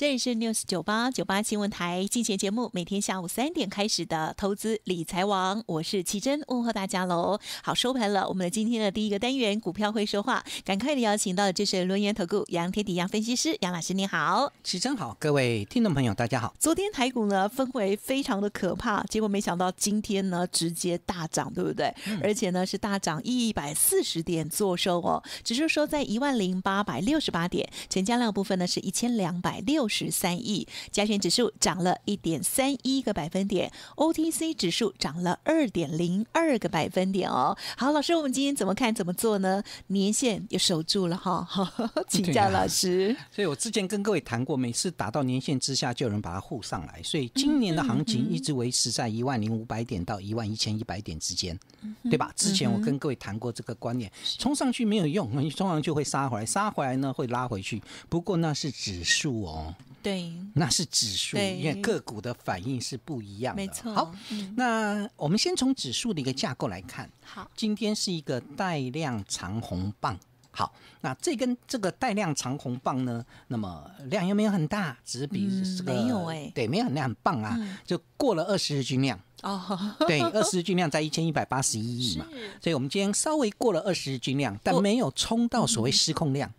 这里是 news 九八九八新闻台进行节目，每天下午三点开始的投资理财王，我是奇珍问候大家喽。好，收盘了，我们的今天的第一个单元股票会说话，赶快的邀请到就是轮源投顾杨天迪杨分析师杨老师你好，奇珍好，各位听众朋友大家好。昨天台股呢氛围非常的可怕，结果没想到今天呢直接大涨，对不对？而且呢是大涨一百四十点作收哦，只是说在一万零八百六十八点，成交量部分呢是一千两百六。十三亿，加权指数涨了一点三一个百分点，OTC 指数涨了二点零二个百分点哦。好，老师，我们今天怎么看怎么做呢？年限又守住了哈，请教老师。所以我之前跟各位谈过，每次打到年限之下，就有人把它护上来。所以今年的行情一直维持在一万零五百点到一万一千一百点之间，对吧？之前我跟各位谈过这个观念，冲上去没有用，你冲上去会杀回来，杀回来呢会拉回去。不过那是指数哦。对，那是指数，因为个股的反应是不一样的。没错，好，那我们先从指数的一个架构来看。好，今天是一个带量长红棒。好，那这根这个带量长红棒呢，那么量又没有很大？只比这个没有哎，对，没有很量，很棒啊，就过了二十日均量哦。对，二十日均量在一千一百八十一亿嘛，所以我们今天稍微过了二十日均量，但没有冲到所谓失控量。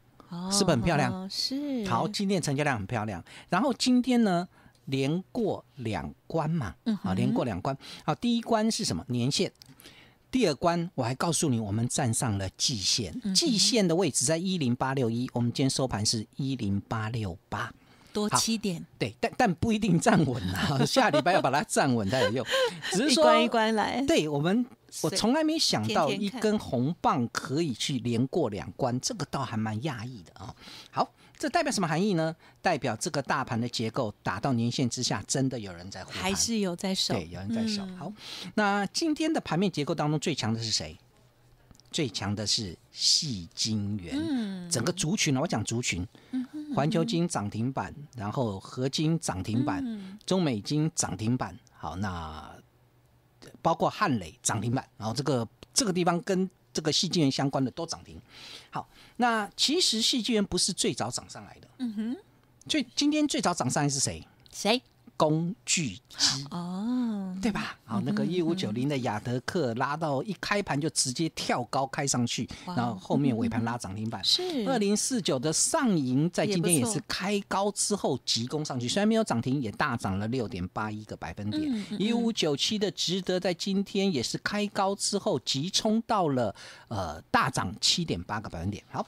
是不是很漂亮，是好，今天成交量很漂亮。然后今天呢，连过两关嘛，啊，连过两关。好，第一关是什么？年限。第二关我还告诉你，我们站上了季线，季线的位置在一零八六一，我们今天收盘是一零八六八。多七点，对，但但不一定站稳啊。下礼拜要把它站稳才有用，只是说一关一关来。对，我们我从来没想到一根红棒可以去连过两关，这个倒还蛮讶异的啊。好，这代表什么含义呢？代表这个大盘的结构打到年线之下，真的有人在还是有在守？对，有人在守。好，那今天的盘面结构当中最强的是谁？最强的是细金元，整个族群我讲族群，环球金涨停板，然后合金涨停板，中美金涨停板，好，那包括汉磊涨停板，然后这个这个地方跟这个细晶元相关的都涨停。好，那其实细晶元不是最早涨上来的，嗯哼，最今天最早涨上来是谁？谁？工具机哦，对吧？好，那个一五九零的亚德克拉到一开盘就直接跳高开上去，然后后面尾盘拉涨停板。是二零四九的上银在今天也是开高之后急攻上去，虽然没有涨停，也大涨了六点八一个百分点。一五九七的值得在今天也是开高之后急冲到了呃大涨七点八个百分点。好，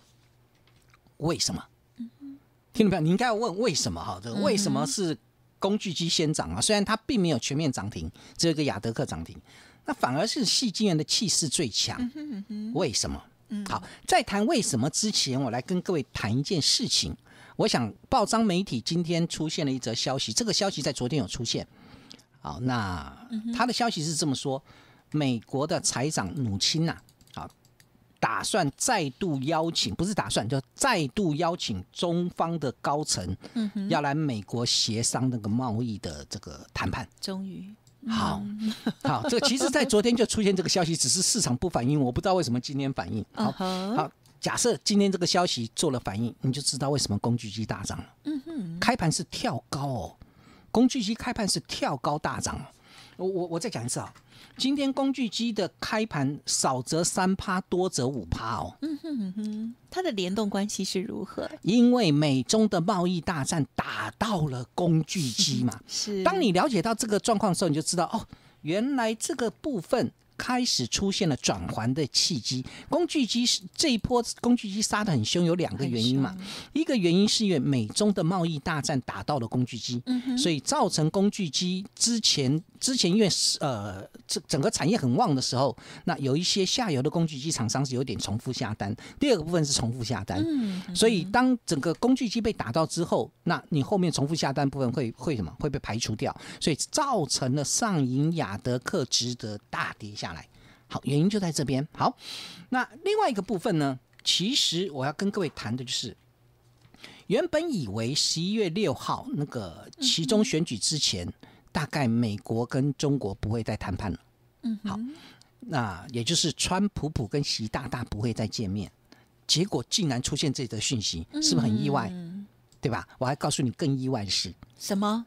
为什么？听众朋友，你应该要问为什么哈？这个为什么是？工具机先涨啊，虽然它并没有全面涨停，只有一个亚德克涨停，那反而是戏精缘的气势最强。为什么？好，在谈为什么之前，我来跟各位谈一件事情。我想报章媒体今天出现了一则消息，这个消息在昨天有出现。好，那他的消息是这么说：美国的财长努钦呐。打算再度邀请，不是打算，就再度邀请中方的高层，嗯，要来美国协商那个贸易的这个谈判。终于，好 好，这其实，在昨天就出现这个消息，只是市场不反应，我不知道为什么今天反应。好好，假设今天这个消息做了反应，你就知道为什么工具机大涨了。嗯哼，开盘是跳高哦，工具机开盘是跳高大涨。我我我再讲一次啊！今天工具机的开盘少则三趴，多则五趴哦。嗯哼哼，它的联动关系是如何？因为美中的贸易大战打到了工具机嘛。是。当你了解到这个状况的时候，你就知道哦，原来这个部分。开始出现了转环的契机，工具机是这一波工具机杀得很凶，有两个原因嘛。一个原因是因为美中的贸易大战打到了工具机，所以造成工具机之前之前因为呃这整个产业很旺的时候，那有一些下游的工具机厂商是有点重复下单。第二个部分是重复下单，所以当整个工具机被打到之后，那你后面重复下单部分会会什么会被排除掉，所以造成了上银雅德克值得大跌下。好，原因就在这边。好，那另外一个部分呢？其实我要跟各位谈的就是，原本以为十一月六号那个其中选举之前，大概美国跟中国不会再谈判了。嗯，好，那也就是川普普跟习大大不会再见面。结果竟然出现这则讯息，是不是很意外？对吧？我还告诉你更意外的是什么？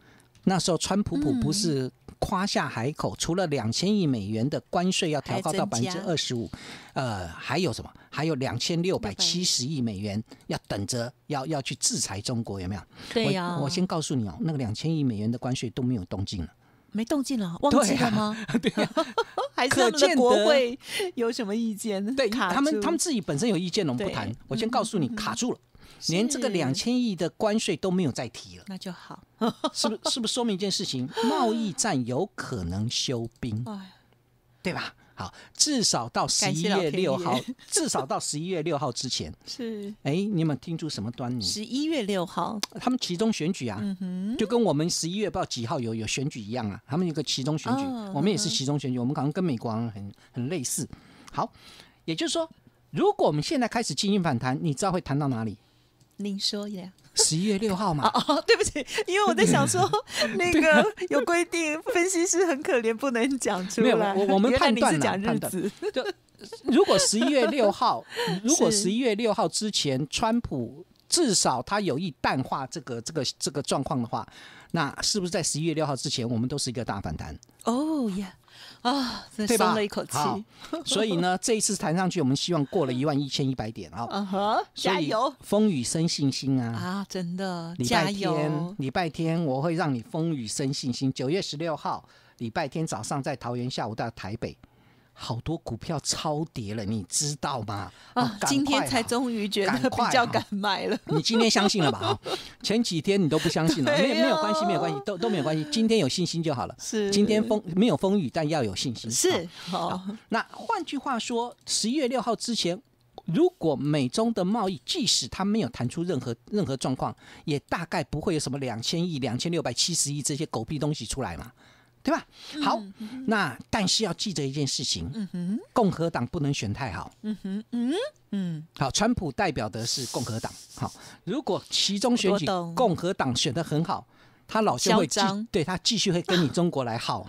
那时候川普普不是夸下海口，除了两千亿美元的关税要调高到百分之二十五，呃，还有什么？还有两千六百七十亿美元要等着要要去制裁中国，有没有？对呀。我先告诉你哦，那个两千亿美元的关税都没有动静了，没动静了，忘记了吗？对呀，还是他们的国会有什么意见？对他们，他们自己本身有意见，我们不谈。我先告诉你，卡住了，连这个两千亿的关税都没有再提了，那就好。是不，是不是说明一件事情？贸易战有可能休兵，对吧？好，至少到十一月六号，至少到十一月六号之前 是。哎，你们听出什么端倪？十一月六号，他们其中选举啊，就跟我们十一月不知道几号有有选举一样啊。他们有个其中选举，我们也是其中选举，我们可能跟美国很很类似。好，也就是说，如果我们现在开始进行反弹，你知道会弹到哪里？您说呀，十一月六号嘛？哦，对不起，因为我在想说，那个有规定，分析师很可怜，不能讲出来。没有，我我们判断了，判断就如果十一月六号，如果十一月六号之前，川普至少他有意淡化这个这个这个状况的话，那是不是在十一月六号之前，我们都是一个大反弹？哦，耶。啊，真松了一口气。所以呢，这一次弹上去，我们希望过了一万一千一百点啊。加油，风雨生信心啊！啊，真的，礼拜天，礼拜天，我会让你风雨生信心。九月十六号礼拜天早上在桃园，下午到台北。好多股票超跌了，你知道吗？啊，今天才终于觉得比较敢买了。你今天相信了吧？啊，前几天你都不相信了，没有没有关系，没有关系，都都没有关系。今天有信心就好了。是，今天风没有风雨，但要有信心。是，好。那换句话说，十一月六号之前，如果美中的贸易即使它没有谈出任何任何状况，也大概不会有什么两千亿、两千六百七十亿这些狗屁东西出来嘛？对吧？好，那但是要记着一件事情，共和党不能选太好。嗯哼，嗯嗯，好，川普代表的是共和党。好，如果其中选举共和党选的很好。他老是会继对他继续会跟你中国来耗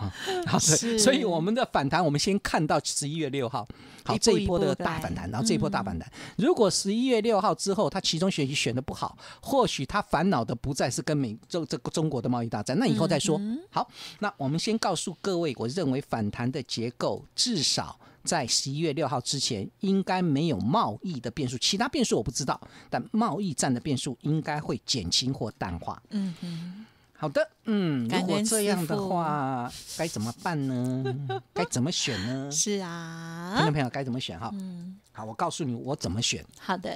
哈，所以我们的反弹，我们先看到十一月六号好这一波的大反弹，然后这一波大反弹，如果十一月六号之后他其中选选的不好，或许他烦恼的不再是跟美就这个中国的贸易大战，那以后再说。好，那我们先告诉各位，我认为反弹的结构至少在十一月六号之前应该没有贸易的变数，其他变数我不知道，但贸易战的变数应该会减轻或淡化。嗯嗯。好的，嗯，如果这样的话，该怎么办呢？该怎么选呢？是啊，听众朋友该怎么选？哈，嗯，好，我告诉你我怎么选。好的，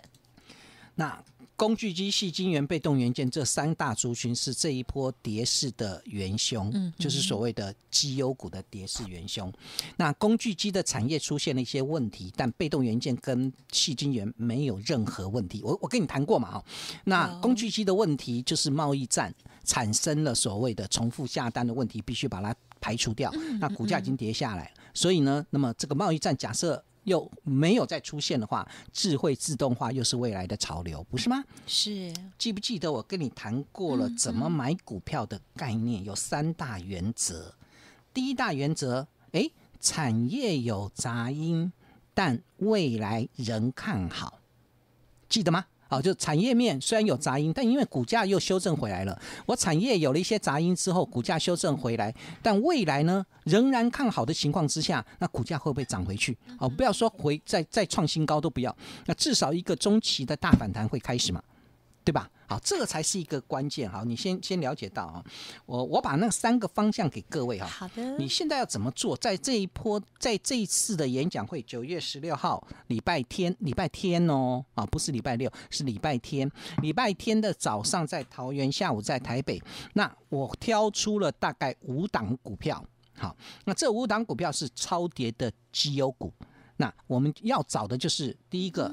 那工具机、细晶圆、被动元件这三大族群是这一波跌势的元凶，嗯，就是所谓的绩优股的跌势元凶。那工具机的产业出现了一些问题，但被动元件跟细晶圆没有任何问题。我我跟你谈过嘛，哈，那工具机的问题就是贸易战。产生了所谓的重复下单的问题，必须把它排除掉。那股价已经跌下来，所以呢，那么这个贸易战假设又没有再出现的话，智慧自动化又是未来的潮流，不是吗？是。记不记得我跟你谈过了怎么买股票的概念？有三大原则。第一大原则，诶，产业有杂音，但未来仍看好，记得吗？好，就产业面虽然有杂音，但因为股价又修正回来了。我产业有了一些杂音之后，股价修正回来，但未来呢仍然看好的情况之下，那股价会不会涨回去？哦，不要说回再再创新高都不要，那至少一个中期的大反弹会开始嘛。对吧？好，这个才是一个关键。好，你先先了解到啊，我我把那三个方向给各位哈。好的。你现在要怎么做？在这一波，在这一次的演讲会，九月十六号礼拜天，礼拜天哦，啊，不是礼拜六，是礼拜天，礼拜天的早上在桃园，下午在台北。那我挑出了大概五档股票。好，那这五档股票是超跌的绩优股。那我们要找的就是第一个。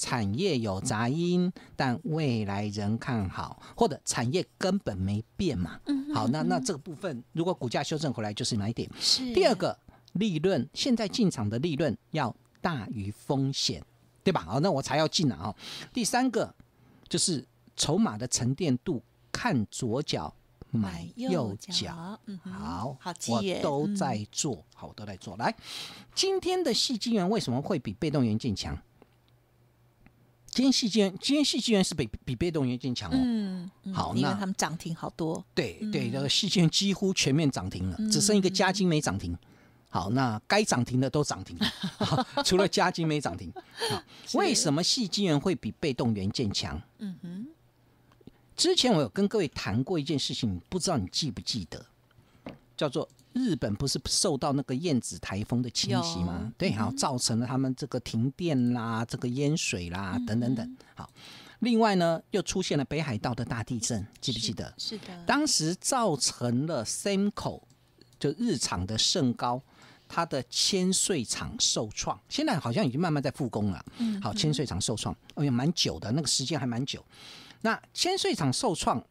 产业有杂音，但未来人看好，或者产业根本没变嘛？嗯，好，那那这个部分，如果股价修正回来，就是买点。是。第二个利润，现在进场的利润要大于风险，对吧？好，那我才要进啊。第三个就是筹码的沉淀度，看左脚买右脚，好，我都在做，好，我都在做。来，今天的细晶元为什么会比被动元件强？今间隙今天戏剧院是比比被动元件强哦，好那他们涨停好多，对对，那个戏剧院几乎全面涨停了，只剩一个加金没涨停。好，那该涨停的都涨停 除了加金没涨停。为什么戏剧院会比被动元件强？嗯哼，之前我有跟各位谈过一件事情，不知道你记不记得，叫做。日本不是受到那个燕子台风的侵袭吗？对，好，造成了他们这个停电啦，这个淹水啦，等等等。好，另外呢，又出现了北海道的大地震，记不记得？是的。当时造成了 c 口，就日常的盛高，它的千岁厂受创，现在好像已经慢慢在复工了。嗯。好，千岁厂受创，哎呀，蛮久的，那个时间还蛮久。那千岁厂受创，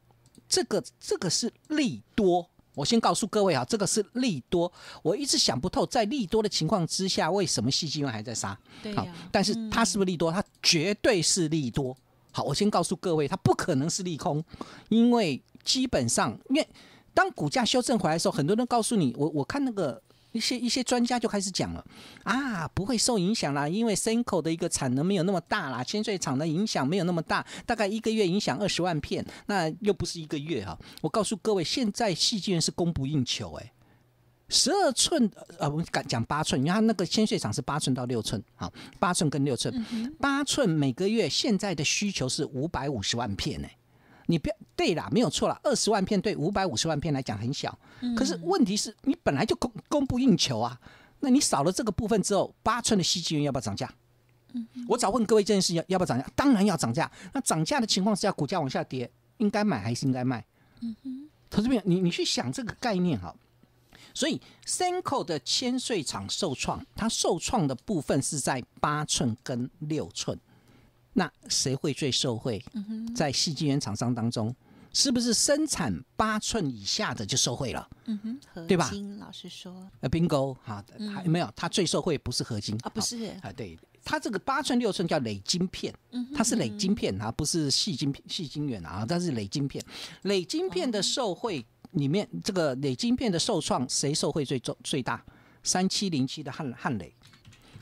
这个这个是利多。我先告诉各位啊，这个是利多。我一直想不透，在利多的情况之下，为什么西金源还在杀？对，好，但是它是不是利多？它绝对是利多。好，我先告诉各位，它不可能是利空，因为基本上，因为当股价修正回来的时候，很多人告诉你，我我看那个。一些一些专家就开始讲了，啊，不会受影响啦，因为 e n 深 o 的一个产能没有那么大啦，千岁厂的影响没有那么大，大概一个月影响二十万片，那又不是一个月哈。我告诉各位，现在戏菌是供不应求，诶。十二寸呃，我敢讲八寸，因为它那个千岁厂是八寸到六寸，好，八寸跟六寸，八寸每个月现在的需求是五百五十万片呢。你不要对啦，没有错啦，二十万片对五百五十万片来讲很小，可是问题是你本来就供供不应求啊，那你少了这个部分之后，八寸的锡晶源要不要涨价？我早问各位这件事要要不要涨价，当然要涨价。那涨价的情况是要股价往下跌，应该买还是应该卖？嗯哼，投资朋友，你你去想这个概念哈。所以，三口的千税厂受创，它受创的部分是在八寸跟六寸。那谁会最受惠？在细晶圆厂商当中，是不是生产八寸以下的就受惠了？嗯哼，对吧？老师说，呃，Bingo 哈，没有，它最受惠不是合金啊，不是啊，对，它这个八寸六寸叫累晶片，它是累晶片啊，不是细晶细晶圆啊，但是累晶片，累晶片的受惠里面，这个累晶片的受创谁受惠最重最大？三七零七的汉汉磊，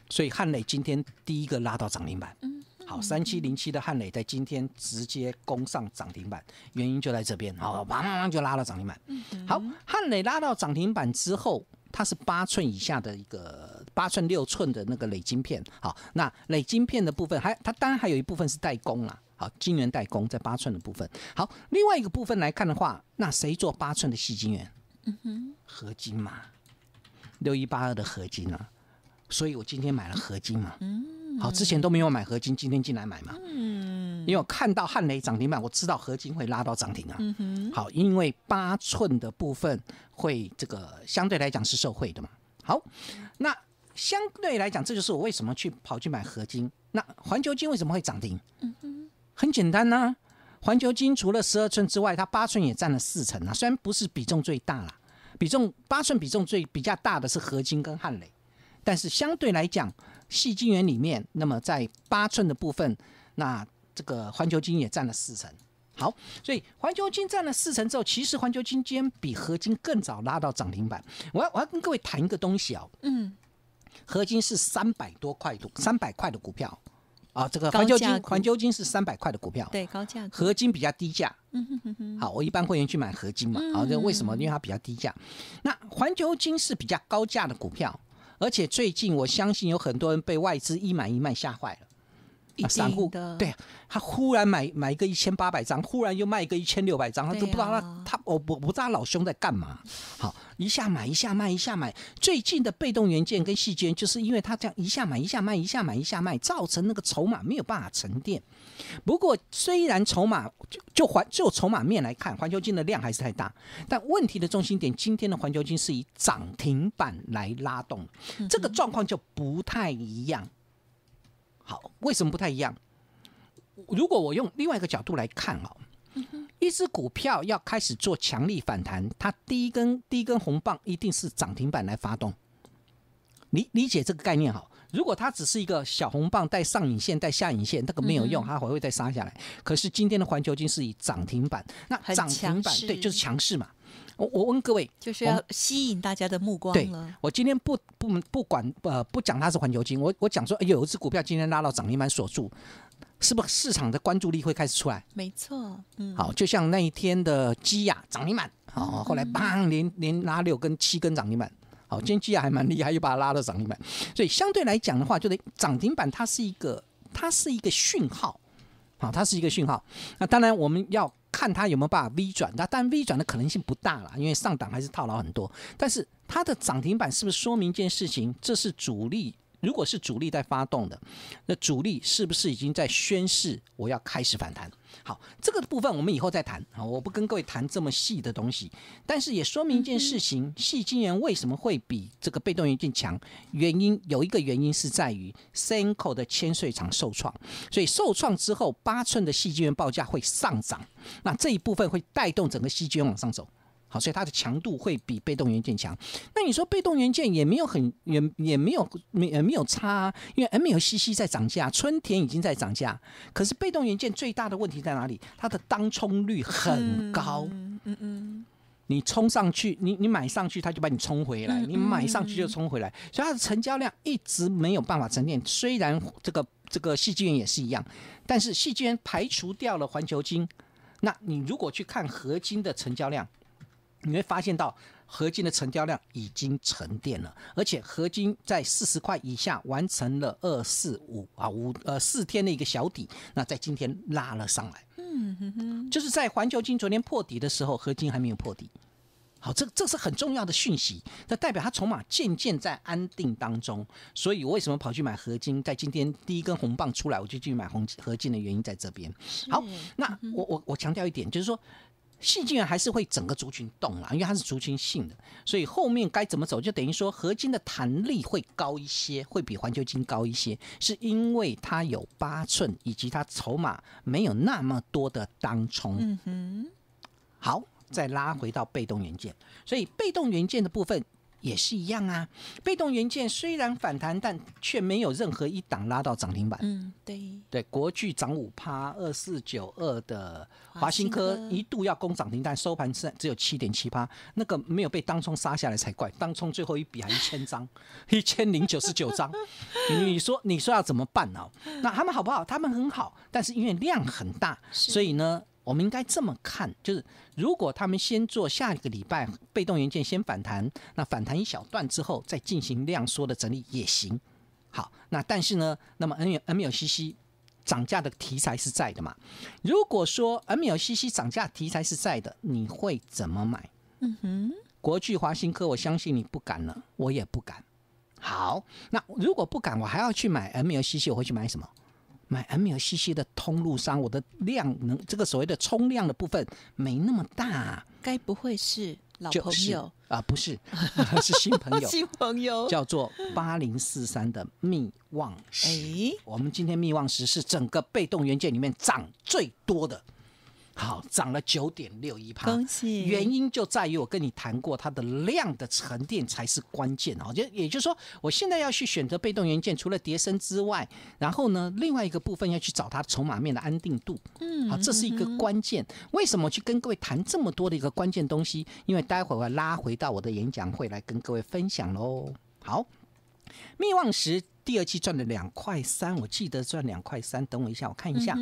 所以汉磊今天第一个拉到涨停板，嗯。好，三七零七的汉磊在今天直接攻上涨停板，原因就在这边，好，砰就拉到涨停板。好，汉磊拉到涨停板之后，它是八寸以下的一个八寸六寸的那个磊晶片。好，那磊晶片的部分还它当然还有一部分是代工啊。好，晶圆代工在八寸的部分。好，另外一个部分来看的话，那谁做八寸的细晶圆？嗯哼，合金嘛，六一八二的合金啊。所以我今天买了合金嘛。嗯。好，之前都没有买合金，今天进来买嘛？嗯，因为我看到汉雷涨停板，我知道合金会拉到涨停啊。嗯哼，好，因为八寸的部分会这个相对来讲是受惠的嘛。好，那相对来讲，这就是我为什么去跑去买合金。那环球金为什么会涨停？嗯哼，很简单呐，环球金除了十二寸之外，它八寸也占了四成啊。虽然不是比重最大了，比重八寸比重最比较大的是合金跟汉雷，但是相对来讲。细晶圆里面，那么在八寸的部分，那这个环球金也占了四成。好，所以环球金占了四成之后，其实环球金今天比合金更早拉到涨停板。我要我要跟各位谈一个东西哦，嗯，合金是三百多块多，三百块的股票啊，这个环球金环球金是三百块的股票，对，高价，合金比较低价。嗯哼哼。好，我一般会员去买合金嘛，好，为什么？因为它比较低价。那环球金是比较高价的股票。而且最近，我相信有很多人被外资一买一卖吓坏了，散户对，他忽然买买一个一千八百张，忽然又卖一个一千六百张，他都不知道他他我我不知道老兄在干嘛。好，一下买一下卖，一下买最近的被动元件跟细菌，就是因为他这样一下买一下卖，一下买一下卖，造成那个筹码没有办法沉淀。不过，虽然筹码就就环就筹码面来看，环球金的量还是太大，但问题的中心点，今天的环球金是以涨停板来拉动，这个状况就不太一样。好，为什么不太一样？如果我用另外一个角度来看哦，一只股票要开始做强力反弹，它第一根第一根红棒一定是涨停板来发动，理理解这个概念好。如果它只是一个小红棒带上影线带下影线，那个没有用，它还会再杀下来。可是今天的环球金是以涨停板，那涨停板对就是强势嘛。我我问各位，就是要吸引大家的目光。对，我今天不不不管呃不讲它是环球金，我我讲说有一只股票今天拉到涨停板锁住，是不是市场的关注力会开始出来？没错，嗯，好，就像那一天的基亚涨停板，好，后来棒连连拉六根七根涨停板。好，天鸡呀还蛮厉害，又把它拉到涨停板，所以相对来讲的话，就得涨停板，它是一个，它是一个讯号，好，它是一个讯号。那当然我们要看它有没有把 V 转那但 V 转的可能性不大了，因为上档还是套牢很多。但是它的涨停板是不是说明一件事情？这是主力。如果是主力在发动的，那主力是不是已经在宣示我要开始反弹？好，这个部分我们以后再谈啊，我不跟各位谈这么细的东西，但是也说明一件事情：细晶元为什么会比这个被动元件强？原因有一个原因是在于 c 口的千穗厂受创，所以受创之后八寸的细晶元报价会上涨，那这一部分会带动整个细晶元往上走。好，所以它的强度会比被动元件强。那你说被动元件也没有很也也没有没也没有差，因为 M l CC 在涨价，春田已经在涨价。可是被动元件最大的问题在哪里？它的当冲率很高。嗯嗯。你冲上去，你你买上去，它就把你冲回来，你买上去就冲回来。所以它的成交量一直没有办法沉淀。虽然这个这个戏剧员也是一样，但是戏剧员排除掉了环球金。那你如果去看合金的成交量？你会发现到合金的成交量已经沉淀了，而且合金在四十块以下完成了二四五啊五呃四天的一个小底，那在今天拉了上来。嗯哼哼，就是在环球金昨天破底的时候，合金还没有破底。好，这这是很重要的讯息，那代表它筹码渐渐在安定当中。所以我为什么跑去买合金？在今天第一根红棒出来，我就去买红合金的原因在这边。好，那我我我强调一点，就是说。细菌还是会整个族群动了，因为它是族群性的，所以后面该怎么走，就等于说合金的弹力会高一些，会比环球金高一些，是因为它有八寸以及它筹码没有那么多的当冲。嗯哼，好，再拉回到被动元件，所以被动元件的部分。也是一样啊，被动元件虽然反弹，但却没有任何一档拉到涨停板。嗯，对，对，国巨涨五趴，二四九二的华新科一度要攻涨停，但收盘只只有七点七八，那个没有被当冲杀下来才怪，当冲最后一笔还一千张，一千零九十九张，你说你说要怎么办啊？那他们好不好？他们很好，但是因为量很大，所以呢。我们应该这么看，就是如果他们先做下一个礼拜被动元件先反弹，那反弹一小段之后再进行量缩的整理也行。好，那但是呢，那么 N 元 l c c 涨价的题材是在的嘛？如果说 M l c c 涨价题材是在的，你会怎么买？嗯哼，国际华新科，我相信你不敢了，我也不敢。好，那如果不敢，我还要去买 M l c c 我会去买什么？买 M l CC 的通路商，我的量能这个所谓的冲量的部分没那么大，该不会是老朋友啊？不是，是新朋友，新朋友叫做八零四三的密望石。我们今天密望石是整个被动元件里面涨最多的。好，涨了九点六一趴，恭喜！原因就在于我跟你谈过，它的量的沉淀才是关键哦。就也就是说，我现在要去选择被动元件，除了叠升之外，然后呢，另外一个部分要去找它筹码面的安定度，嗯，好，这是一个关键。为什么去跟各位谈这么多的一个关键东西？因为待会我要拉回到我的演讲会来跟各位分享喽。好，密望石。第二季赚了两块三，我记得赚两块三，等我一下，我看一下，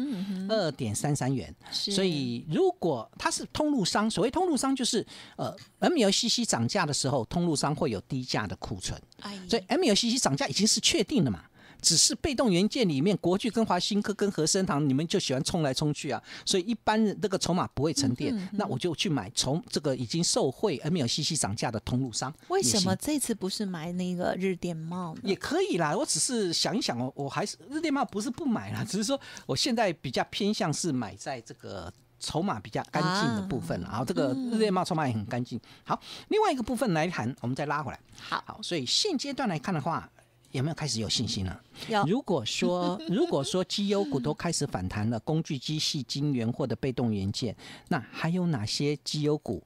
二点三三元。所以如果它是通路商，所谓通路商就是，呃，M L C C 涨价的时候，通路商会有低价的库存。所以 M L C C 涨价已经是确定了嘛。只是被动元件里面，国巨跟华新科跟和生堂，你们就喜欢冲来冲去啊，所以一般那个筹码不会沉淀，那我就去买从这个已经受惠而美有息息涨价的通路商。为什么这次不是买那个日电茂？也可以啦，我只是想一想哦，我还是日电茂不是不买啦，只是说我现在比较偏向是买在这个筹码比较干净的部分然后这个日电茂筹码也很干净。好，另外一个部分来谈，我们再拉回来。好，好，所以现阶段来看的话。有没有开始有信心了？如果说 如果说绩优股都开始反弹了，工具机械、晶圆或者被动元件，那还有哪些绩优股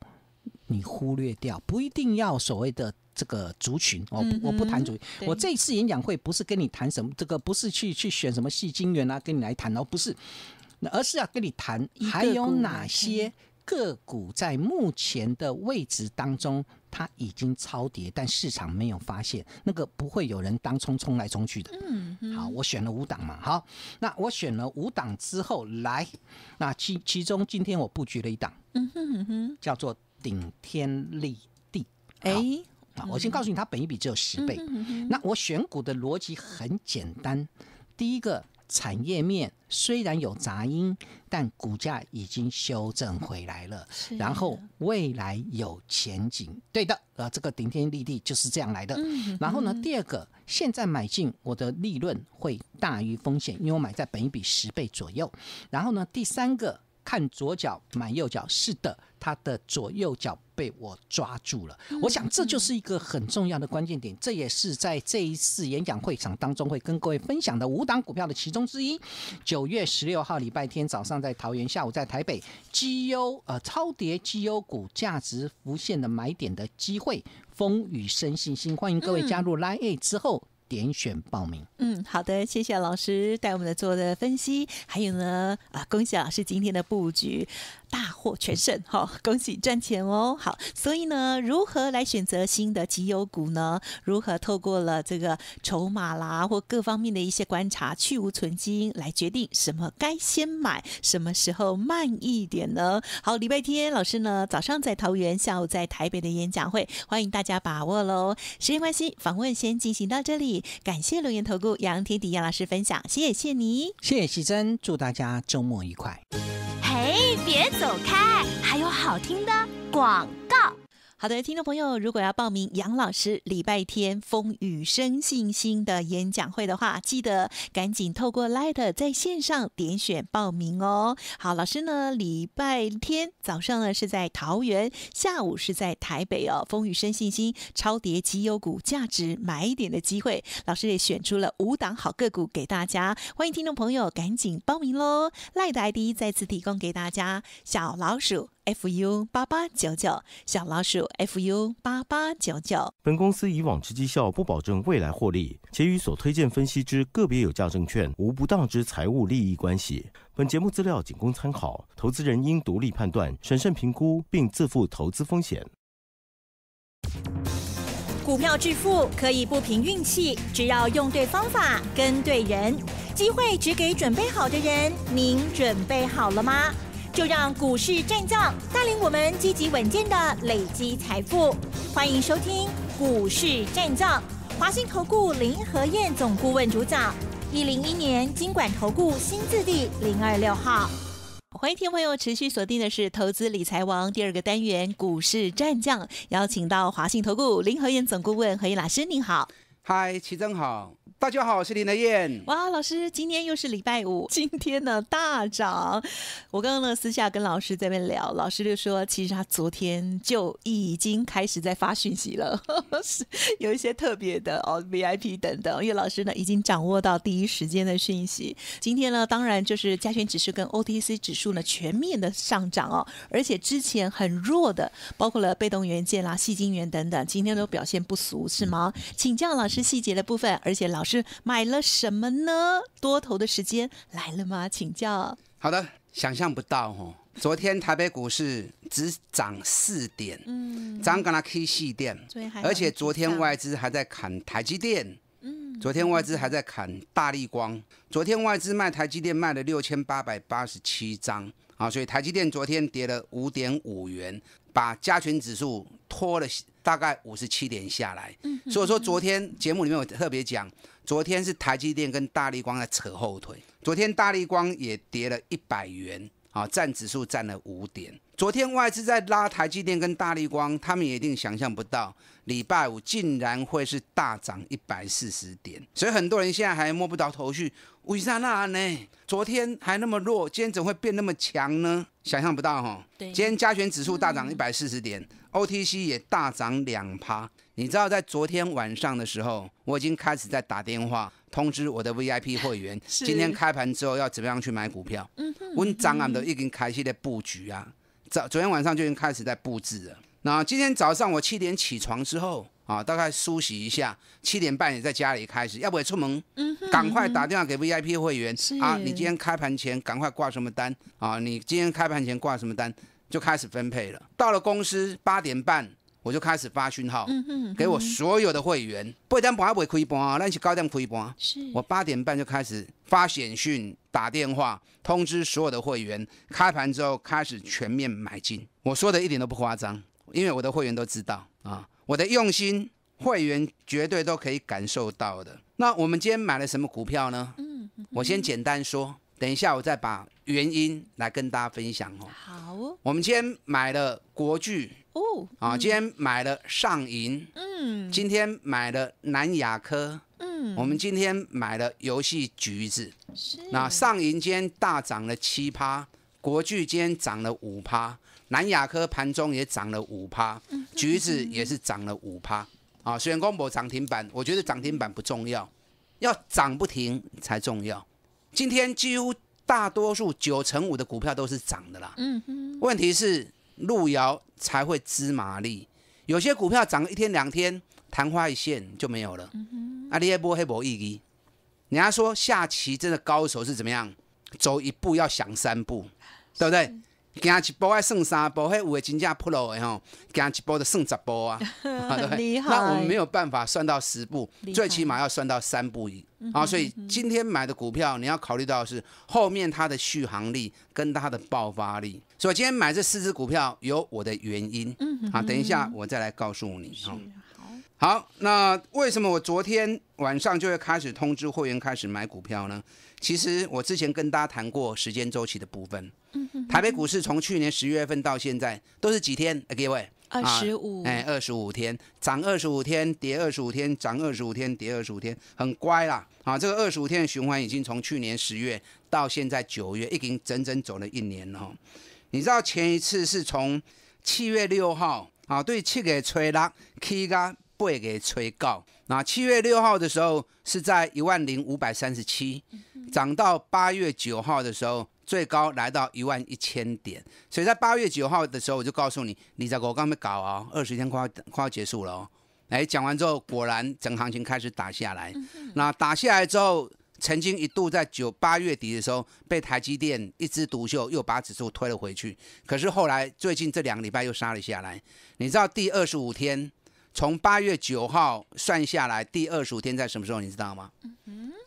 你忽略掉？不一定要所谓的这个族群，我我不谈族群。我这一次演讲会不是跟你谈什么这个，不是去去选什么戏精元啊，跟你来谈哦，不是，而是要跟你谈还有哪些个股在目前的位置当中。它已经超跌，但市场没有发现，那个不会有人当冲冲来冲去的。嗯，好，我选了五档嘛，好，那我选了五档之后来，那其其中今天我布局了一档，嗯哼哼哼，叫做顶天立地。哎，啊，我先告诉你，它本一比只有十倍。那我选股的逻辑很简单，第一个。产业面虽然有杂音，但股价已经修正回来了。然后未来有前景，对的。呃，这个顶天立地就是这样来的。嗯。然后呢，第二个，现在买进，我的利润会大于风险，因为我买在本一笔十倍左右。然后呢，第三个，看左脚买右脚，是的，它的左右脚。被我抓住了，我想这就是一个很重要的关键点，这也是在这一次演讲会场当中会跟各位分享的五档股票的其中之一。九月十六号礼拜天早上在桃园，下午在台北绩优呃超跌绩优股价值浮现的买点的机会，风雨生信心，欢迎各位加入 Line A 之后。点选报名。嗯，好的，谢谢老师带我们的做的分析。还有呢，啊，恭喜老师今天的布局大获全胜哦，恭喜赚钱哦。好，所以呢，如何来选择新的绩优股呢？如何透过了这个筹码啦或各方面的一些观察去无存精来决定什么该先买，什么时候慢一点呢？好，礼拜天老师呢早上在桃园，下午在台北的演讲会，欢迎大家把握喽。时间关系，访问先进行到这里。感谢留言投顾杨天迪杨老师分享，谢谢你，谢谢希珍，祝大家周末愉快。嘿，别走开，还有好听的广告。好的，听众朋友，如果要报名杨老师礼拜天风雨生信心的演讲会的话，记得赶紧透过 Light 在线上点选报名哦。好，老师呢礼拜天早上呢是在桃园，下午是在台北哦。风雨生信心，超跌绩优股价值买点的机会，老师也选出了五档好个股给大家。欢迎听众朋友赶紧报名喽。Light ID 再次提供给大家，小老鼠。F U 八八九九小老鼠 F U 八八九九。本公司以往之绩效不保证未来获利，且与所推荐分析之个别有价证券无不当之财务利益关系。本节目资料仅供参考，投资人应独立判断、审慎评估，并自负投资风险。股票致富可以不凭运气，只要用对方法、跟对人，机会只给准备好的人。您准备好了吗？就让股市战将带领我们积极稳健的累积财富。欢迎收听《股市战将》，华信投顾林和燕总顾问主讲，一零一年金管投顾新字第零二六号。欢迎听众朋友持续锁定的是投资理财王第二个单元《股市战将》，邀请到华信投顾林和燕总顾问何燕老师，您好，嗨，齐正好。大家好，我是林德燕。哇，老师，今天又是礼拜五，今天呢大涨。我刚刚呢私下跟老师这边聊，老师就说，其实他昨天就已经开始在发讯息了，有一些特别的哦 VIP 等等，因为老师呢已经掌握到第一时间的讯息。今天呢，当然就是加权指数跟 OTC 指数呢全面的上涨哦，而且之前很弱的，包括了被动元件啦、细晶元等等，今天都表现不俗，是吗？请教老师细节的部分，而且老师。是买了什么呢？多头的时间来了吗？请教。好的，想象不到哦。昨天台北股市只涨四点，嗯，涨刚刚 K 系点，而且昨天外资还在砍台积电，嗯，昨天外资还在砍大立光，昨天外资卖台积电卖了六千八百八十七张啊，所以台积电昨天跌了五点五元，把加权指数拖了大概五十七点下来。所以说昨天节目里面我特别讲。昨天是台积电跟大立光在扯后腿，昨天大立光也跌了一百元，啊，占指数占了五点。昨天外资在拉台积电跟大立光，他们一定想象不到，礼拜五竟然会是大涨一百四十点，所以很多人现在还摸不着头绪，为啥那呢？昨天还那么弱，今天怎么会变那么强呢？想象不到哈。今天加权指数大涨一百四十点，OTC 也大涨两趴。你知道在昨天晚上的时候，我已经开始在打电话通知我的 VIP 会员，今天开盘之后要怎么样去买股票。嗯，文章啊都已经开始在布局啊，早昨天晚上就已经开始在布置了。那今天早上我七点起床之后啊，大概梳洗一下，七点半也在家里开始，要不也出门，赶快打电话给 VIP 会员啊，你今天开盘前赶快挂什么单啊？你今天开盘前挂什么单就开始分配了。到了公司八点半。我就开始发讯号，给我所有的会员，不单不还不会亏盘，啊，一起高点亏盘。是，我八点半就开始发简讯、打电话通知所有的会员，开盘之后开始全面买进。我说的一点都不夸张，因为我的会员都知道啊，我的用心，会员绝对都可以感受到的。那我们今天买了什么股票呢？嗯，我先简单说，等一下我再把原因来跟大家分享哦。好，我们今天买了国巨。哦，啊，今天买了上银，嗯，今天买了南亚科，嗯，我们今天买了游戏橘子，是，那上银今天大涨了七趴，国巨今天涨了五趴，南亚科盘中也涨了五趴，橘子也是涨了五趴，啊，虽然公布涨停板，我觉得涨停板不重要，要涨不停才重要，今天几乎大多数九成五的股票都是涨的啦，嗯哼，问题是。路遥才会知马力，有些股票涨一天两天昙花一现就没有了，啊，你也不很无意义。人家说下棋真的高手是怎么样，走一步要想三步，对不对？行一步还剩三波，还五的金价破了以吼，行一步的剩十波啊。那我们没有办法算到十步，最起码要算到三以。啊，所以今天买的股票，你要考虑到是后面它的续航力跟它的爆发力。所以今天买这四只股票有我的原因。嗯，好，等一下我再来告诉你。哈。好。好，那为什么我昨天晚上就会开始通知会员开始买股票呢？其实我之前跟大家谈过时间周期的部分。嗯嗯。台北股市从去年十月份到现在都是几天？各位，二十五，哎，二十五天，涨二十五天，跌二十五天，涨二十五天，跌二十五天，很乖啦。啊，这个二十五天的循环已经从去年十月到现在九月，已经整整走了一年了。你知道前一次是从七月六号啊，对，七月吹啦，K 啦。会给催告。那七月六号的时候是在一万零五百三十七，涨到八月九号的时候最高来到一万一千点。所以在八月九号的时候，我就告诉你，你在我刚没搞啊，二十天快要快要结束了哦。哎，讲完之后，果然整行情开始打下来。那打下来之后，曾经一度在九八月底的时候被台积电一枝独秀，又把指数推了回去。可是后来最近这两个礼拜又杀了下来。你知道第二十五天？从八月九号算下来，第二十五天在什么时候？你知道吗？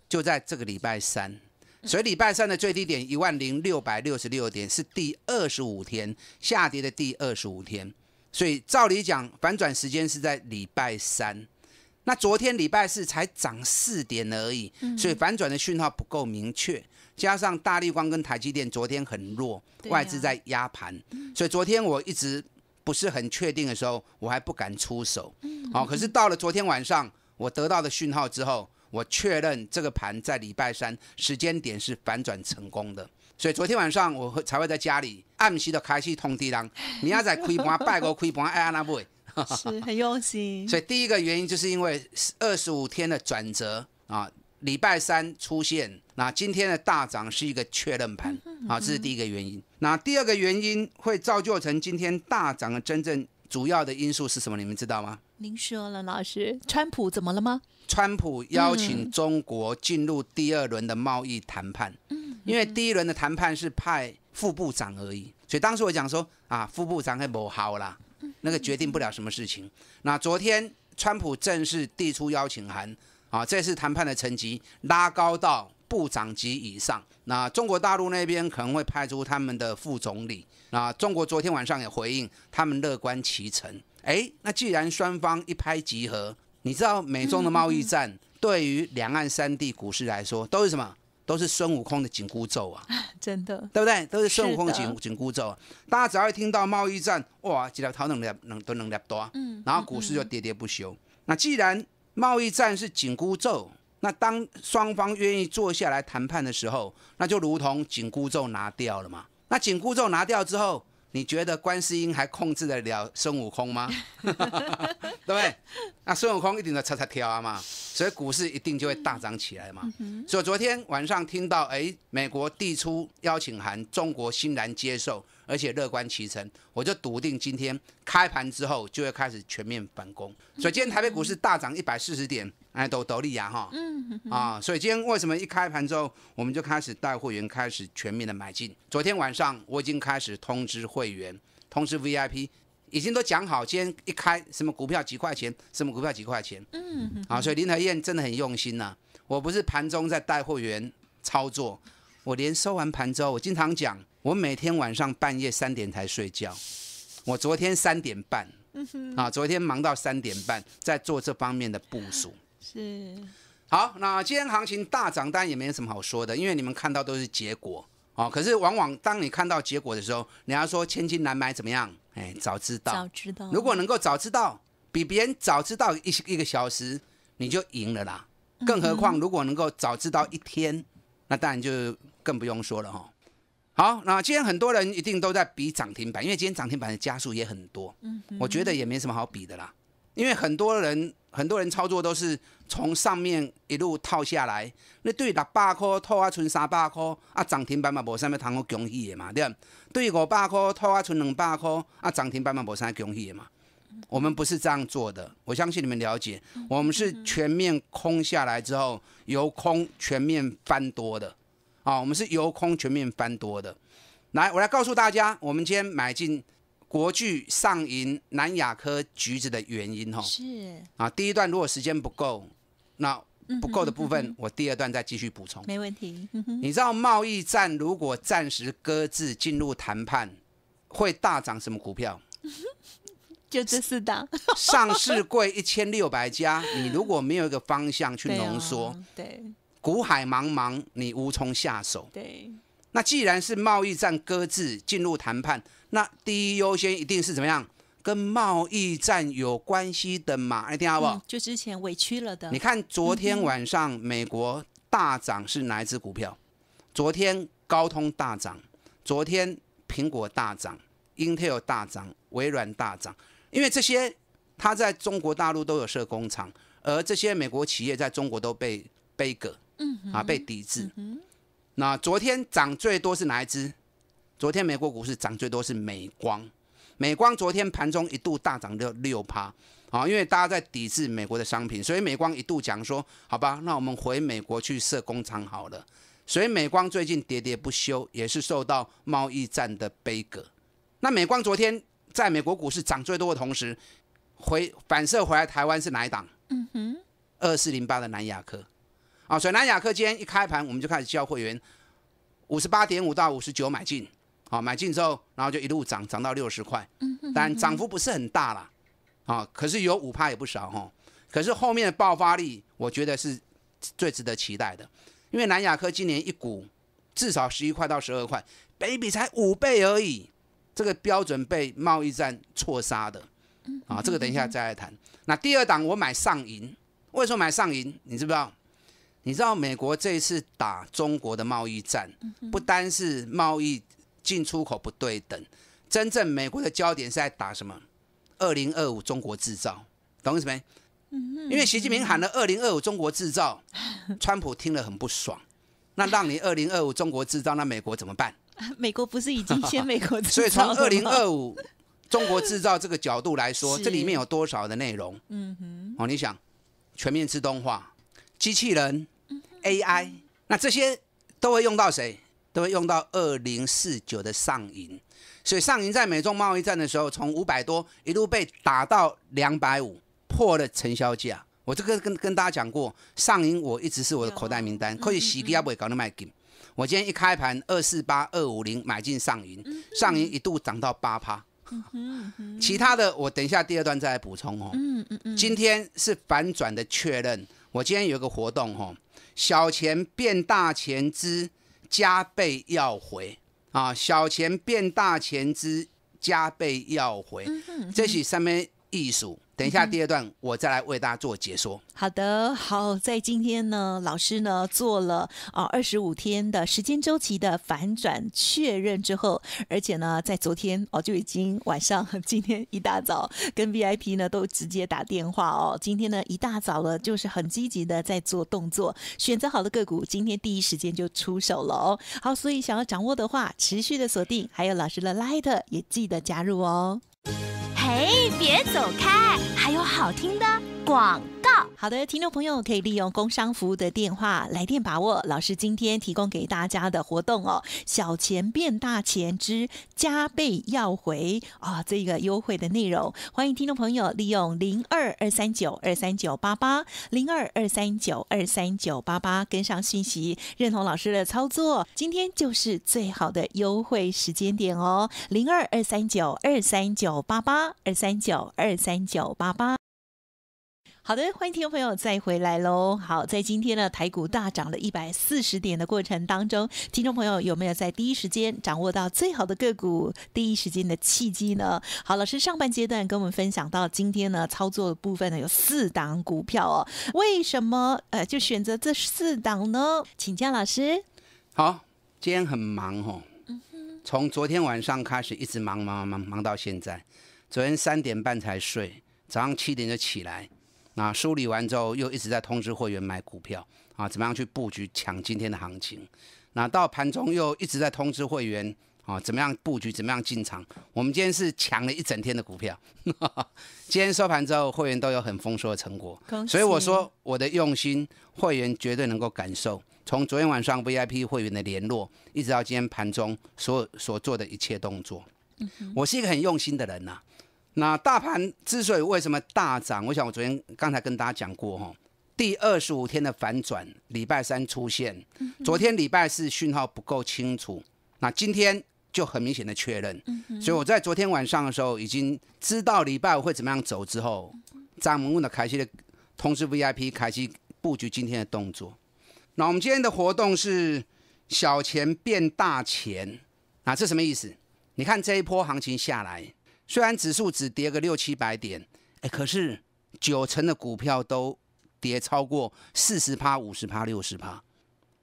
就在这个礼拜三。所以礼拜三的最低点一万零六百六十六点是第二十五天下跌的第二十五天。所以照理讲，反转时间是在礼拜三。那昨天礼拜四才涨四点而已，所以反转的讯号不够明确。加上大立光跟台积电昨天很弱，外资在压盘，所以昨天我一直。不是很确定的时候，我还不敢出手。哦，可是到了昨天晚上，我得到的讯号之后，我确认这个盘在礼拜三时间点是反转成功的。所以昨天晚上我才会在家里暗息的开气通地当，你要在亏盘拜个亏盘哎呀那不？是很用心。所以第一个原因就是因为二十五天的转折啊。礼拜三出现，那今天的大涨是一个确认盘啊，这是第一个原因。那第二个原因会造就成今天大涨的真正主要的因素是什么？你们知道吗？您说了，老师，川普怎么了吗？川普邀请中国进入第二轮的贸易谈判，因为第一轮的谈判是派副部长而已，所以当时我讲说啊，副部长还不好啦，那个决定不了什么事情。那昨天川普正式递出邀请函。啊，这次谈判的成绩拉高到部长级以上。那中国大陆那边可能会派出他们的副总理。那中国昨天晚上也回应，他们乐观其成。哎，那既然双方一拍即合，你知道美中的贸易战对于两岸三地股市来说都是什么？都是孙悟空的紧箍咒啊！真的，对不对？都是孙悟空紧紧箍咒。大家只要一听到贸易战，哇，几条头能裂能都能裂多，嗯，然后股市就喋喋不休。那既然贸易战是紧箍咒，那当双方愿意坐下来谈判的时候，那就如同紧箍咒拿掉了嘛。那紧箍咒拿掉之后，你觉得观世音还控制得了孙悟空吗？对不对？那孙悟空一定在擦擦跳啊嘛，所以股市一定就会大涨起来嘛。所以昨天晚上听到，哎，美国递出邀请函，中国欣然接受。而且乐观其成，我就笃定今天开盘之后就会开始全面反攻。所以今天台北股市大涨一百四十点，哎，都都立亚哈，嗯啊，所以今天为什么一开盘之后我们就开始带会员开始全面的买进？昨天晚上我已经开始通知会员，通知 VIP，已经都讲好，今天一开什么股票几块钱，什么股票几块钱，嗯嗯啊，所以林和燕真的很用心呐。我不是盘中在带货员操作。我连收完盘之后，我经常讲，我每天晚上半夜三点才睡觉。我昨天三点半，啊，昨天忙到三点半，在做这方面的部署。是。好，那今天行情大涨，当然也没有什么好说的，因为你们看到都是结果哦。可是，往往当你看到结果的时候，人家说千金难买怎么样？哎，早知道，早知道。如果能够早知道，比别人早知道一一个小时，你就赢了啦。更何况，如果能够早知道一天，那当然就。更不用说了哈，好，那今天很多人一定都在比涨停板，因为今天涨停板的家数也很多，嗯，我觉得也没什么好比的啦，因为很多人很多人操作都是从上面一路套下来，那对八百块套啊，存三百块啊，涨停板嘛，博三面谈过恭喜的嘛，对吧？对？五百块套啊，存两百块啊，涨停板嘛，博三恭喜的嘛。我们不是这样做的，我相信你们了解，我们是全面空下来之后，由空全面翻多的。啊，我们是由空全面翻多的。来，我来告诉大家，我们今天买进国巨、上银、南亚科、橘子的原因哈。是啊，第一段如果时间不够，那不够的部分，我第二段再继续补充。没问题。你知道贸易战如果暂时搁置，进入谈判，会大涨什么股票？就这四档，上市贵一千六百家，你如果没有一个方向去浓缩，对。股海茫茫，你无从下手。对，那既然是贸易战搁置进入谈判，那第一优先一定是怎么样？跟贸易战有关系的嘛？你听好不？就之前委屈了的。你看昨天晚上美国大涨是哪一支股票？昨天高通大涨，昨天苹果大涨，Intel 大涨，微软大涨，因为这些它在中国大陆都有设工厂，而这些美国企业在中国都被被割。嗯啊，被抵制。嗯，那昨天涨最多是哪一支？昨天美国股市涨最多是美光。美光昨天盘中一度大涨六六趴，啊，因为大家在抵制美国的商品，所以美光一度讲说，好吧，那我们回美国去设工厂好了。所以美光最近喋喋不休，也是受到贸易战的悲歌。那美光昨天在美国股市涨最多的同时，回反射回来台湾是哪一档？嗯哼，二四零八的南亚科。啊，所以南雅克今天一开盘，我们就开始教会员五十八点五到五十九买进，啊，买进之后，然后就一路涨，涨到六十块，但涨幅不是很大啦，啊，可是有五趴也不少哈，可是后面的爆发力，我觉得是最值得期待的，因为南雅克今年一股至少十一块到十二块，b y 才五倍而已，这个标准被贸易战错杀的，啊，这个等一下再来谈。那第二档我买上银，为什么买上银？你知不知道？你知道美国这一次打中国的贸易战，不单是贸易进出口不对等，真正美国的焦点是在打什么？二零二五中国制造，懂意思没？因为习近平喊了二零二五中国制造，川普听了很不爽。那让你二零二五中国制造，那美国怎么办？美国不是已经签美国？所以从二零二五中国制造这个角度来说，这里面有多少的内容？嗯哼，哦，你想全面自动化机器人。AI，那这些都会用到谁？都会用到二零四九的上银，所以上银在美中贸易战的时候，从五百多一路被打到两百五，破了成交价。我这个跟跟大家讲过，上银我一直是我的口袋名单，可以洗掉。不会搞那卖金。我今天一开盘二四八二五零买进上银，上银一度涨到八趴。其他的我等一下第二段再来补充哦。今天是反转的确认，我今天有个活动哦。小钱变大钱之加倍要回啊！小钱变大钱之加倍要回，这是上面。艺术，等一下，第二段我再来为大家做解说。好的，好，在今天呢，老师呢做了啊二十五天的时间周期的反转确认之后，而且呢，在昨天哦就已经晚上，今天一大早跟 VIP 呢都直接打电话哦。今天呢一大早了，就是很积极的在做动作，选择好的个股，今天第一时间就出手了哦。好，所以想要掌握的话，持续的锁定，还有老师的 Light 也记得加入哦。嘿，别走开，还有好听的。广告好的，听众朋友可以利用工商服务的电话来电把握老师今天提供给大家的活动哦，小钱变大钱之加倍要回啊，这个优惠的内容，欢迎听众朋友利用零二二三九二三九八八零二二三九二三九八八跟上讯息，认同老师的操作，今天就是最好的优惠时间点哦，零二二三九二三九八八二三九二三九八八。好的，欢迎听众朋友再回来喽！好，在今天呢，台股大涨了一百四十点的过程当中，听众朋友有没有在第一时间掌握到最好的个股第一时间的契机呢？好，老师上半阶段跟我们分享到，今天呢操作部分呢有四档股票哦。为什么呃就选择这四档呢？请教老师。好，今天很忙哦。嗯从昨天晚上开始一直忙忙忙忙忙到现在，昨天三点半才睡，早上七点就起来。那梳理完之后，又一直在通知会员买股票啊，怎么样去布局抢今天的行情？那到盘中又一直在通知会员啊，怎么样布局，怎么样进场？我们今天是抢了一整天的股票，今天收盘之后，会员都有很丰硕的成果。所以我说我的用心，会员绝对能够感受。从昨天晚上 VIP 会员的联络，一直到今天盘中所所做的一切动作，我是一个很用心的人呐。那大盘之所以为什么大涨？我想我昨天刚才跟大家讲过哈，第二十五天的反转，礼拜三出现，昨天礼拜四讯号不够清楚，那今天就很明显的确认，所以我在昨天晚上的时候已经知道礼拜五会怎么样走之后，张门问了凯西的通知 VIP，凯西布局今天的动作。那我们今天的活动是小钱变大钱啊，这什么意思？你看这一波行情下来。虽然指数只跌个六七百点，哎，可是九成的股票都跌超过四十趴、五十趴、六十趴，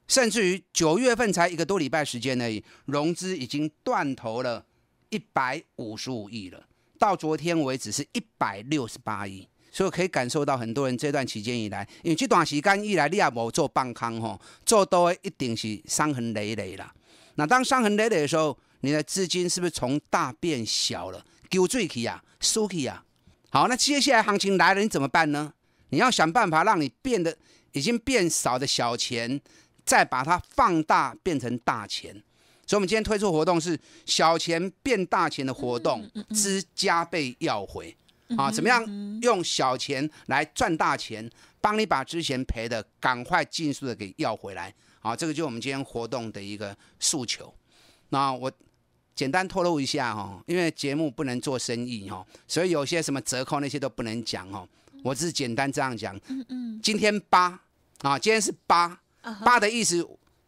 甚至于九月份才一个多礼拜时间呢，融资已经断头了一百五十五亿了，到昨天为止是一百六十八亿，所以可以感受到很多人这段期间以来，因为这段时间以来你也无做半康吼，做多一定是伤痕累累啦。那当伤痕累累的时候，你的资金是不是从大变小了？丢最去呀，输去呀，好，那接下来行情来了你怎么办呢？你要想办法让你变得已经变少的小钱，再把它放大变成大钱。所以，我们今天推出活动是小钱变大钱的活动之加倍要回啊！怎么样用小钱来赚大钱，帮你把之前赔的赶快尽速的给要回来啊！这个就是我们今天活动的一个诉求。那我。简单透露一下哈，因为节目不能做生意哈，所以有些什么折扣那些都不能讲哈。我只是简单这样讲。嗯嗯。今天八啊，今天是八，八的意思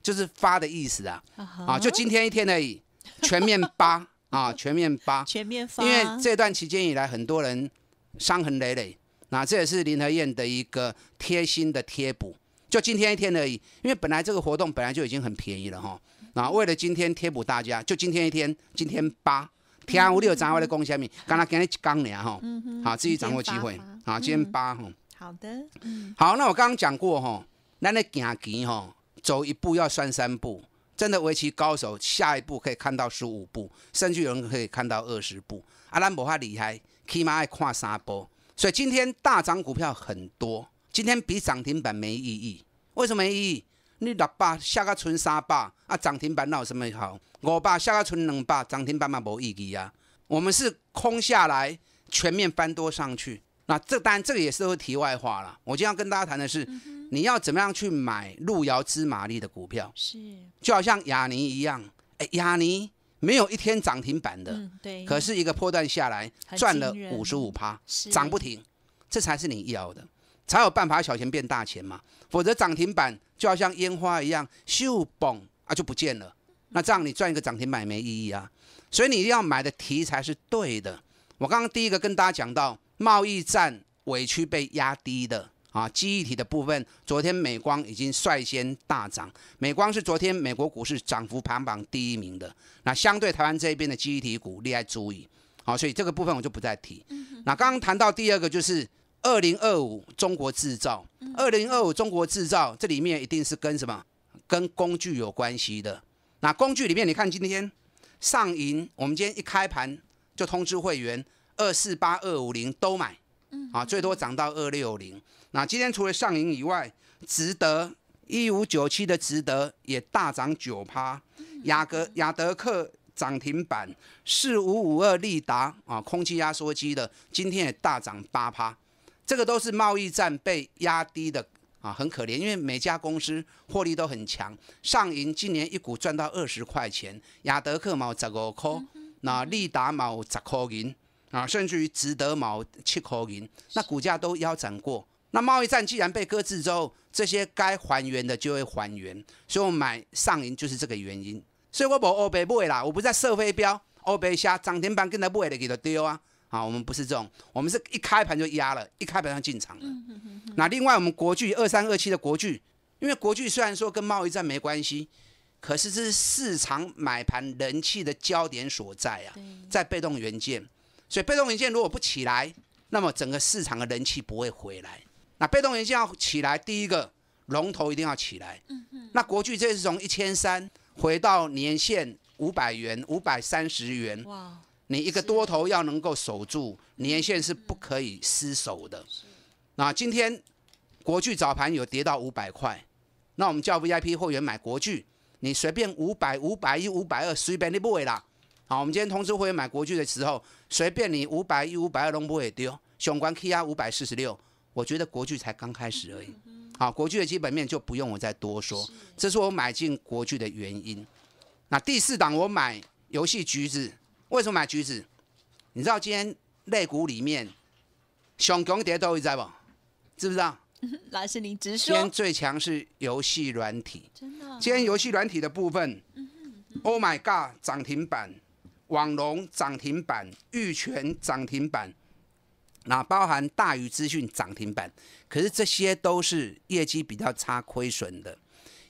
就是发的意思啊。啊。就今天一天而已，全面八啊，全面八。全面发。因为这段期间以来，很多人伤痕累累，那这也是林和燕的一个贴心的贴补。就今天一天而已，因为本来这个活动本来就已经很便宜了哈。那为了今天贴补大家，就今天一天，今天八，听五六掌握的功虾米，刚刚跟你一讲哈，好，自己掌握机会，好，今天八哈。好的，好，那我刚刚讲过哈，咱的行棋哈，走一步要算三步，真的围棋高手下一步可以看到十五步，甚至有人可以看到二十步，阿兰摩还厉害，起码爱看三波，所以今天大涨股票很多，今天比涨停板没意义，为什么没意义？你六百下个存三百啊，涨停板闹什么好？五百下个存两百，涨停板嘛无意义呀。我们是空下来全面翻多上去。那这当然这个也是会题外话了。我今天跟大家谈的是，你要怎么样去买路遥知马力的股票？是，就好像雅尼一样，哎，雅尼没有一天涨停板的，对。可是一个波段下来赚了五十五趴，涨不停，这才是你要的。才有办法小钱变大钱嘛，否则涨停板就要像烟花一样咻嘣啊就不见了。那这样你赚一个涨停板也没意义啊，所以你一定要买的题材是对的。我刚刚第一个跟大家讲到贸易战，委屈被压低的啊，记忆体的部分，昨天美光已经率先大涨，美光是昨天美国股市涨幅排行榜第一名的。那相对台湾这边的记忆体股，厉害注意，好，所以这个部分我就不再提。那刚刚谈到第二个就是。二零二五中国制造，二零二五中国制造，这里面一定是跟什么跟工具有关系的？那工具里面，你看今天上银，我们今天一开盘就通知会员二四八二五零都买，啊，最多涨到二六零。那今天除了上银以外，值得一五九七的值得也大涨九趴，雅格雅德克涨停板四五五二，利达啊，空气压缩机的今天也大涨八趴。这个都是贸易战被压低的啊，很可怜。因为每家公司获利都很强，上银今年一股赚到二十块钱，亚德克毛十五块，那利达毛十块钱啊，甚至于值得毛七块钱，那股价都腰斩过。那贸易战既然被搁置之后，这些该还原的就会还原，所以我买上银就是这个原因。所以我不欧背不买啦，我不在社会标欧背下涨停板跟他买入给他丢啊。啊，我们不是这种，我们是一开盘就压了，一开盘就进场了。那另外，我们国剧二三二七的国剧，因为国剧虽然说跟贸易战没关系，可是这是市场买盘人气的焦点所在啊，在被动元件，所以被动元件如果不起来，那么整个市场的人气不会回来。那被动元件要起来，第一个龙头一定要起来。嗯那国剧这是从一千三回到年限五百元，五百三十元。哇。你一个多头要能够守住年限是不可以失守的。那今天国巨早盘有跌到五百块，那我们叫 V I P 会员买国巨，你随便五百、五百一、五百二，随便你不会啦。好，我们今天通知会员买国巨的时候，随便你五百一、五百二，都不会丢。雄关 K R 五百四十六，我觉得国巨才刚开始而已。好，国巨的基本面就不用我再多说，这是我买进国巨的原因。那第四档我买游戏橘子。为什么买橘子？你知道今天肋骨里面熊熊跌都会在不？知不知道？老师，您直说。今天最强是游戏软体。真的。今天游戏软体的部分，Oh my god！涨停板，网龙涨停板，玉泉涨停板，那包含大宇资讯涨停板。可是这些都是业绩比较差、亏损的。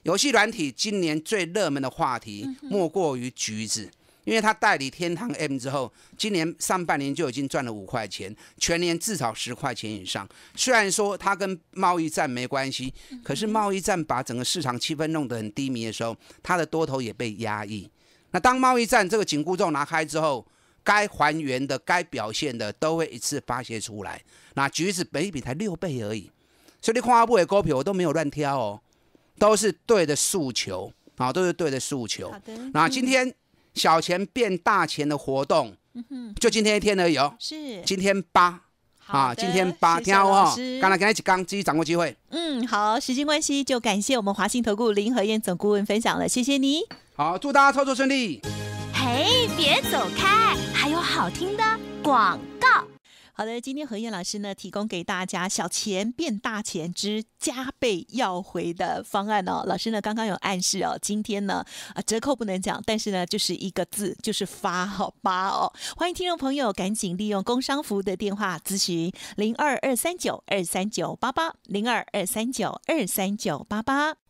游戏软体今年最热门的话题，莫过于橘子。因为他代理天堂 M 之后，今年上半年就已经赚了五块钱，全年至少十块钱以上。虽然说他跟贸易战没关系，可是贸易战把整个市场气氛弄得很低迷的时候，他的多头也被压抑。那当贸易战这个紧箍咒拿开之后，该还原的、该表现的都会一次发泄出来。那橘子每笔才六倍而已，所以你花花不的狗皮，我都没有乱挑哦，都是对的诉求啊，都是对的诉求。好的，那今天。小钱变大钱的活动，嗯哼，就今天一天而已哦。是，今天八，啊，今天八条哦。刚才跟他一起刚继续掌握机会。嗯，好，时间关系就感谢我们华兴投顾林和燕总顾问分享了，谢谢你。好，祝大家操作顺利。嘿，别走开，还有好听的广告。好的，今天何燕老师呢，提供给大家小钱变大钱之加倍要回的方案哦。老师呢，刚刚有暗示哦，今天呢，啊，折扣不能讲，但是呢，就是一个字，就是发，好吧哦，欢迎听众朋友赶紧利用工商服务的电话咨询零二二三九二三九八八零二二三九二三九八八。